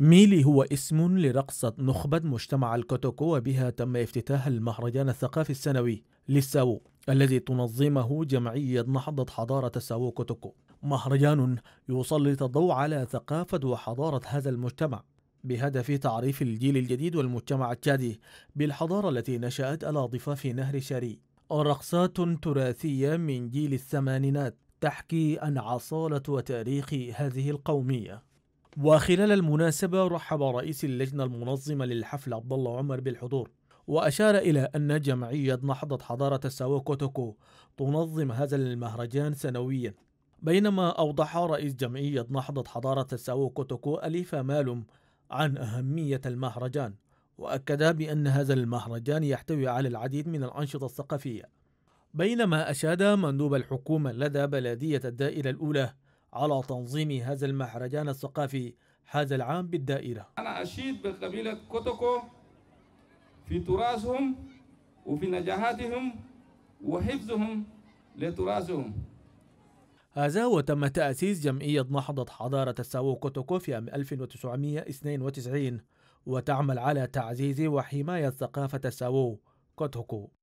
ميلي هو اسم لرقصة نخبة مجتمع الكوتوكو وبها تم افتتاح المهرجان الثقافي السنوي للساو الذي تنظمه جمعية نهضة حضارة الساو كوتوكو مهرجان يسلط الضوء على ثقافة وحضارة هذا المجتمع بهدف تعريف الجيل الجديد والمجتمع التشادي بالحضارة التي نشأت على ضفاف نهر شاري رقصات تراثية من جيل الثمانينات تحكي عن عصالة وتاريخ هذه القومية وخلال المناسبة رحب رئيس اللجنة المنظمة للحفل عبد الله عمر بالحضور وأشار إلى أن جمعية نهضة حضارة ساوكوتوكو تنظم هذا المهرجان سنويا بينما أوضح رئيس جمعية نهضة حضارة ساوكوتوكو أليف مالوم عن أهمية المهرجان وأكد بأن هذا المهرجان يحتوي على العديد من الأنشطة الثقافية بينما أشاد مندوب الحكومة لدى بلدية الدائرة الأولى على تنظيم هذا المهرجان الثقافي هذا العام بالدائرة أنا أشيد بقبيلة كوتوكو في تراثهم وفي نجاحاتهم وحفظهم لتراثهم هذا وتم تأسيس جمعية نهضة حضارة الساو كوتوكو في عام 1992 وتعمل على تعزيز وحماية ثقافة الساو كوتوكو